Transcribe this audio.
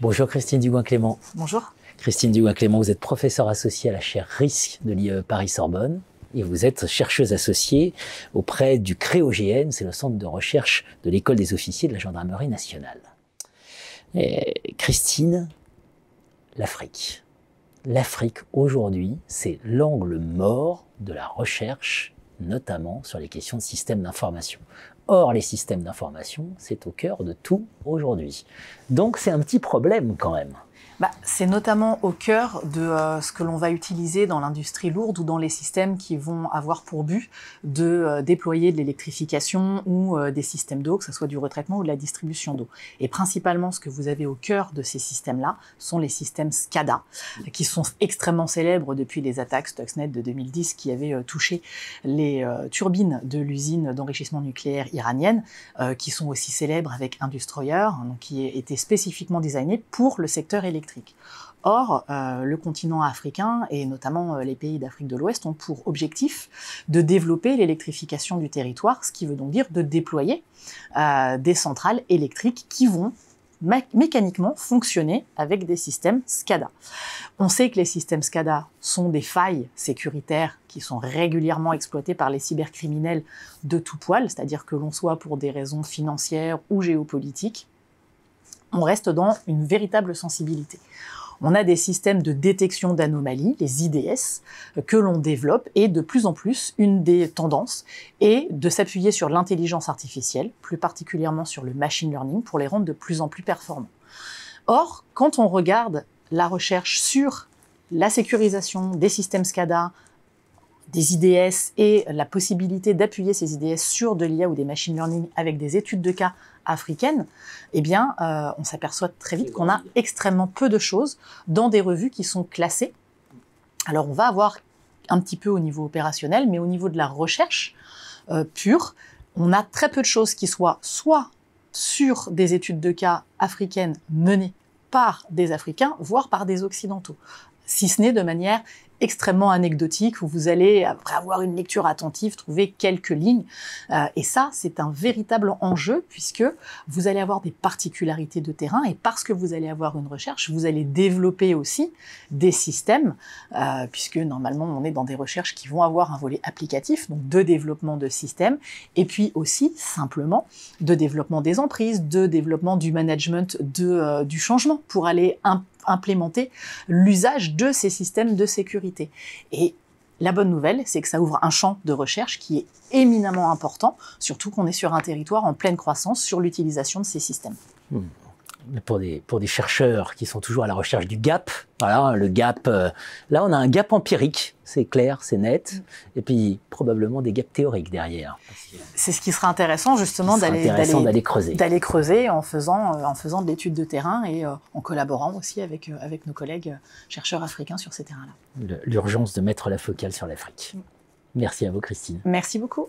Bonjour Christine dugoin clément Bonjour. Christine dugoin clément vous êtes professeure associée à la chaire Risque de l'IE Paris-Sorbonne et vous êtes chercheuse associée auprès du CREOGN, c'est le centre de recherche de l'école des officiers de la gendarmerie nationale. Euh, Christine, l'Afrique. L'Afrique aujourd'hui, c'est l'angle mort de la recherche, notamment sur les questions de système d'information. Or, les systèmes d'information, c'est au cœur de tout aujourd'hui. Donc c'est un petit problème quand même. Bah, c'est notamment au cœur de euh, ce que l'on va utiliser dans l'industrie lourde ou dans les systèmes qui vont avoir pour but de euh, déployer de l'électrification ou euh, des systèmes d'eau, que ce soit du retraitement ou de la distribution d'eau. Et principalement, ce que vous avez au cœur de ces systèmes-là sont les systèmes SCADA, qui sont extrêmement célèbres depuis les attaques Stuxnet de 2010 qui avaient touché les turbines de l'usine d'enrichissement nucléaire iranienne, qui sont aussi célèbres avec Industroyer, hein, qui était spécifiquement designé pour le secteur électrique. Or, euh, le continent africain et notamment euh, les pays d'Afrique de l'Ouest ont pour objectif de développer l'électrification du territoire, ce qui veut donc dire de déployer euh, des centrales électriques qui vont mécaniquement fonctionner avec des systèmes SCADA. On sait que les systèmes SCADA sont des failles sécuritaires qui sont régulièrement exploitées par les cybercriminels de tout poil, c'est-à-dire que l'on soit pour des raisons financières ou géopolitiques on reste dans une véritable sensibilité. On a des systèmes de détection d'anomalies, les IDS, que l'on développe et de plus en plus, une des tendances est de s'appuyer sur l'intelligence artificielle, plus particulièrement sur le machine learning, pour les rendre de plus en plus performants. Or, quand on regarde la recherche sur la sécurisation des systèmes SCADA, des IDS et la possibilité d'appuyer ces IDS sur de l'IA ou des machine learning avec des études de cas africaines, eh bien, euh, on s'aperçoit très vite qu'on a extrêmement peu de choses dans des revues qui sont classées. Alors, on va avoir un petit peu au niveau opérationnel, mais au niveau de la recherche euh, pure, on a très peu de choses qui soient soit sur des études de cas africaines menées par des Africains, voire par des Occidentaux si ce n'est de manière extrêmement anecdotique où vous allez, après avoir une lecture attentive, trouver quelques lignes. Euh, et ça, c'est un véritable enjeu puisque vous allez avoir des particularités de terrain et parce que vous allez avoir une recherche, vous allez développer aussi des systèmes euh, puisque normalement on est dans des recherches qui vont avoir un volet applicatif, donc de développement de systèmes et puis aussi simplement de développement des emprises, de développement du management de, euh, du changement pour aller un implémenter l'usage de ces systèmes de sécurité. Et la bonne nouvelle, c'est que ça ouvre un champ de recherche qui est éminemment important, surtout qu'on est sur un territoire en pleine croissance sur l'utilisation de ces systèmes. Hmm pour des, des chercheurs qui sont toujours à la recherche du gap. Voilà, le gap. Euh, là, on a un gap empirique, c'est clair, c'est net, et puis probablement des gaps théoriques derrière. C'est ce qui sera intéressant justement d'aller creuser. D'aller creuser en faisant, euh, en faisant de l'étude de terrain et euh, en collaborant aussi avec, avec nos collègues chercheurs africains sur ces terrains-là. L'urgence de mettre la focale sur l'Afrique. Mm. Merci à vous, Christine. Merci beaucoup.